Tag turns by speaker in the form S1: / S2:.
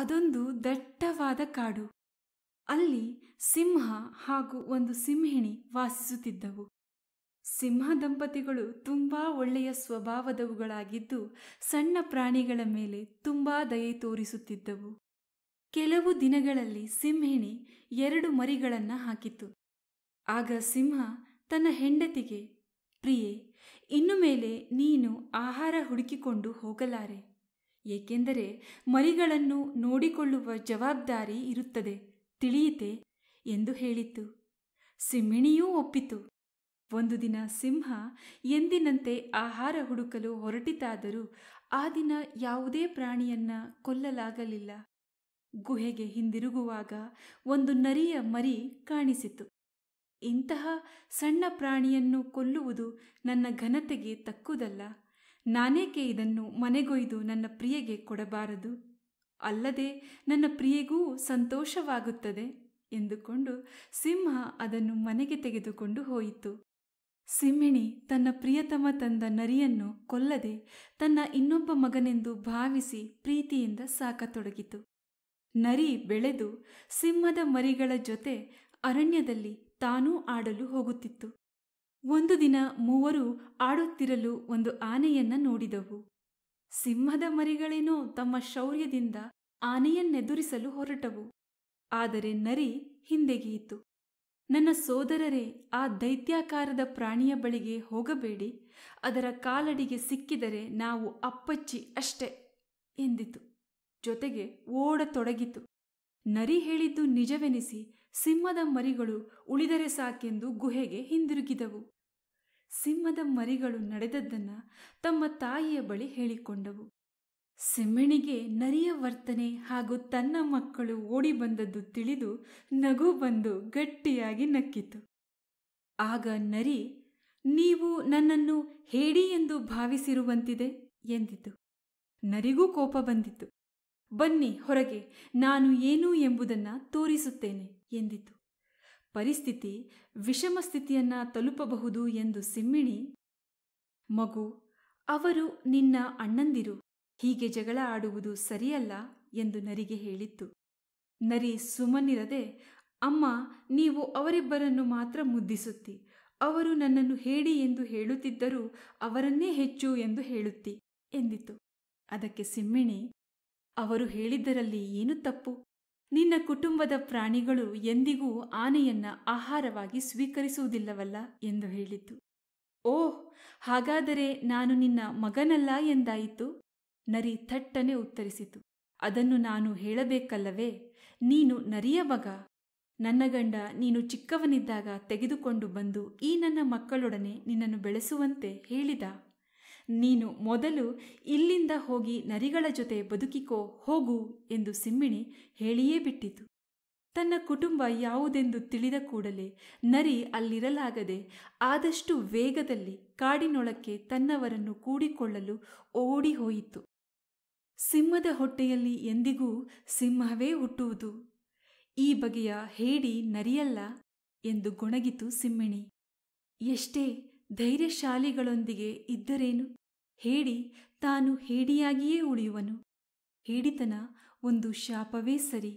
S1: ಅದೊಂದು ದಟ್ಟವಾದ ಕಾಡು ಅಲ್ಲಿ ಸಿಂಹ ಹಾಗೂ ಒಂದು ಸಿಂಹಿಣಿ ವಾಸಿಸುತ್ತಿದ್ದವು ಸಿಂಹ ದಂಪತಿಗಳು ತುಂಬಾ ಒಳ್ಳೆಯ ಸ್ವಭಾವದವುಗಳಾಗಿದ್ದು ಸಣ್ಣ ಪ್ರಾಣಿಗಳ ಮೇಲೆ ತುಂಬಾ ದಯೆ ತೋರಿಸುತ್ತಿದ್ದವು ಕೆಲವು ದಿನಗಳಲ್ಲಿ ಸಿಂಹಿಣಿ ಎರಡು ಮರಿಗಳನ್ನು ಹಾಕಿತು ಆಗ ಸಿಂಹ ತನ್ನ ಹೆಂಡತಿಗೆ ಪ್ರಿಯೆ ಇನ್ನು ಮೇಲೆ ನೀನು ಆಹಾರ ಹುಡುಕಿಕೊಂಡು ಹೋಗಲಾರೆ ಏಕೆಂದರೆ ಮರಿಗಳನ್ನು ನೋಡಿಕೊಳ್ಳುವ ಜವಾಬ್ದಾರಿ ಇರುತ್ತದೆ ತಿಳಿಯಿತೆ ಎಂದು ಹೇಳಿತು ಸಿಂಹಿಣಿಯೂ ಒಪ್ಪಿತು ಒಂದು ದಿನ ಸಿಂಹ ಎಂದಿನಂತೆ ಆಹಾರ ಹುಡುಕಲು ಹೊರಟಿತಾದರೂ ಆ ದಿನ ಯಾವುದೇ ಪ್ರಾಣಿಯನ್ನ ಕೊಲ್ಲಲಾಗಲಿಲ್ಲ ಗುಹೆಗೆ ಹಿಂದಿರುಗುವಾಗ ಒಂದು ನರಿಯ ಮರಿ ಕಾಣಿಸಿತು ಇಂತಹ ಸಣ್ಣ ಪ್ರಾಣಿಯನ್ನು ಕೊಲ್ಲುವುದು ನನ್ನ ಘನತೆಗೆ ತಕ್ಕುದಲ್ಲ ನಾನೇಕೆ ಇದನ್ನು ಮನೆಗೊಯ್ದು ನನ್ನ ಪ್ರಿಯೆಗೆ ಕೊಡಬಾರದು ಅಲ್ಲದೆ ನನ್ನ ಪ್ರಿಯೆಗೂ ಸಂತೋಷವಾಗುತ್ತದೆ ಎಂದುಕೊಂಡು ಸಿಂಹ ಅದನ್ನು ಮನೆಗೆ ತೆಗೆದುಕೊಂಡು ಹೋಯಿತು ಸಿಂಹಿಣಿ ತನ್ನ ಪ್ರಿಯತಮ ತಂದ ನರಿಯನ್ನು ಕೊಲ್ಲದೆ ತನ್ನ ಇನ್ನೊಬ್ಬ ಮಗನೆಂದು ಭಾವಿಸಿ ಪ್ರೀತಿಯಿಂದ ಸಾಕತೊಡಗಿತು ನರಿ ಬೆಳೆದು ಸಿಂಹದ ಮರಿಗಳ ಜೊತೆ ಅರಣ್ಯದಲ್ಲಿ ತಾನೂ ಆಡಲು ಹೋಗುತ್ತಿತ್ತು ಒಂದು ದಿನ ಮೂವರು ಆಡುತ್ತಿರಲು ಒಂದು ಆನೆಯನ್ನ ನೋಡಿದವು ಸಿಂಹದ ಮರಿಗಳೇನೋ ತಮ್ಮ ಶೌರ್ಯದಿಂದ ಆನೆಯನ್ನೆದುರಿಸಲು ಹೊರಟವು ಆದರೆ ನರಿ ಹಿಂದೆಗೆಯಿತು ನನ್ನ ಸೋದರರೇ ಆ ದೈತ್ಯಾಕಾರದ ಪ್ರಾಣಿಯ ಬಳಿಗೆ ಹೋಗಬೇಡಿ ಅದರ ಕಾಲಡಿಗೆ ಸಿಕ್ಕಿದರೆ ನಾವು ಅಪ್ಪಚ್ಚಿ ಅಷ್ಟೆ ಎಂದಿತು ಜೊತೆಗೆ ಓಡತೊಡಗಿತು ನರಿ ಹೇಳಿದ್ದು ನಿಜವೆನಿಸಿ ಸಿಂಹದ ಮರಿಗಳು ಉಳಿದರೆ ಸಾಕೆಂದು ಗುಹೆಗೆ ಹಿಂದಿರುಗಿದವು ಸಿಂಹದ ಮರಿಗಳು ನಡೆದದ್ದನ್ನು ತಮ್ಮ ತಾಯಿಯ ಬಳಿ ಹೇಳಿಕೊಂಡವು ಸಿಂಹಣಿಗೆ ನರಿಯ ವರ್ತನೆ ಹಾಗೂ ತನ್ನ ಮಕ್ಕಳು ಓಡಿ ಬಂದದ್ದು ತಿಳಿದು ನಗು ಬಂದು ಗಟ್ಟಿಯಾಗಿ ನಕ್ಕಿತು ಆಗ ನರಿ ನೀವು ನನ್ನನ್ನು ಹೇಡಿ ಎಂದು ಭಾವಿಸಿರುವಂತಿದೆ ಎಂದಿತು ನರಿಗೂ ಕೋಪ ಬಂದಿತು ಬನ್ನಿ ಹೊರಗೆ ನಾನು ಏನು ಎಂಬುದನ್ನು ತೋರಿಸುತ್ತೇನೆ ಎಂದಿತು ಪರಿಸ್ಥಿತಿ ವಿಷಮ ಸ್ಥಿತಿಯನ್ನು ತಲುಪಬಹುದು ಎಂದು ಸಿಮ್ಮಿಣಿ ಮಗು ಅವರು ನಿನ್ನ ಅಣ್ಣಂದಿರು ಹೀಗೆ ಜಗಳ ಆಡುವುದು ಸರಿಯಲ್ಲ ಎಂದು ನರಿಗೆ ಹೇಳಿತ್ತು ನರಿ ಸುಮ್ಮನಿರದೆ ಅಮ್ಮ ನೀವು ಅವರಿಬ್ಬರನ್ನು ಮಾತ್ರ ಮುದ್ದಿಸುತ್ತಿ ಅವರು ನನ್ನನ್ನು ಹೇಳಿ ಎಂದು ಹೇಳುತ್ತಿದ್ದರೂ ಅವರನ್ನೇ ಹೆಚ್ಚು ಎಂದು ಹೇಳುತ್ತಿ ಎಂದಿತು ಅದಕ್ಕೆ ಸಿಮ್ಮಿಣಿ ಅವರು ಹೇಳಿದ್ದರಲ್ಲಿ ಏನು ತಪ್ಪು ನಿನ್ನ ಕುಟುಂಬದ ಪ್ರಾಣಿಗಳು ಎಂದಿಗೂ ಆನೆಯನ್ನ ಆಹಾರವಾಗಿ ಸ್ವೀಕರಿಸುವುದಿಲ್ಲವಲ್ಲ ಎಂದು ಹೇಳಿತು ಓಹ್ ಹಾಗಾದರೆ ನಾನು ನಿನ್ನ ಮಗನಲ್ಲ ಎಂದಾಯಿತು ನರಿ ಥಟ್ಟನೆ ಉತ್ತರಿಸಿತು ಅದನ್ನು ನಾನು ಹೇಳಬೇಕಲ್ಲವೇ ನೀನು ನರಿಯ ಮಗ ನನ್ನ ಗಂಡ ನೀನು ಚಿಕ್ಕವನಿದ್ದಾಗ ತೆಗೆದುಕೊಂಡು ಬಂದು ಈ ನನ್ನ ಮಕ್ಕಳೊಡನೆ ನಿನ್ನನ್ನು ಬೆಳೆಸುವಂತೆ ಹೇಳಿದ ನೀನು ಮೊದಲು ಇಲ್ಲಿಂದ ಹೋಗಿ ನರಿಗಳ ಜೊತೆ ಬದುಕಿಕೋ ಹೋಗು ಎಂದು ಸಿಮ್ಮಿಣಿ ಹೇಳಿಯೇ ಬಿಟ್ಟಿತು ತನ್ನ ಕುಟುಂಬ ಯಾವುದೆಂದು ತಿಳಿದ ಕೂಡಲೇ ನರಿ ಅಲ್ಲಿರಲಾಗದೆ ಆದಷ್ಟು ವೇಗದಲ್ಲಿ ಕಾಡಿನೊಳಕ್ಕೆ ತನ್ನವರನ್ನು ಕೂಡಿಕೊಳ್ಳಲು ಓಡಿ ಹೋಯಿತು ಸಿಂಹದ ಹೊಟ್ಟೆಯಲ್ಲಿ ಎಂದಿಗೂ ಸಿಂಹವೇ ಹುಟ್ಟುವುದು ಈ ಬಗೆಯ ಹೇಡಿ ನರಿಯಲ್ಲ ಎಂದು ಗೊಣಗಿತು ಸಿಮ್ಮಿಣಿ ಎಷ್ಟೇ ಧೈರ್ಯಶಾಲಿಗಳೊಂದಿಗೆ ಇದ್ದರೇನು ಹೇಡಿ ತಾನು ಹೇಡಿಯಾಗಿಯೇ ಉಳಿಯುವನು ಹೇಡಿತನ ಒಂದು ಶಾಪವೇ ಸರಿ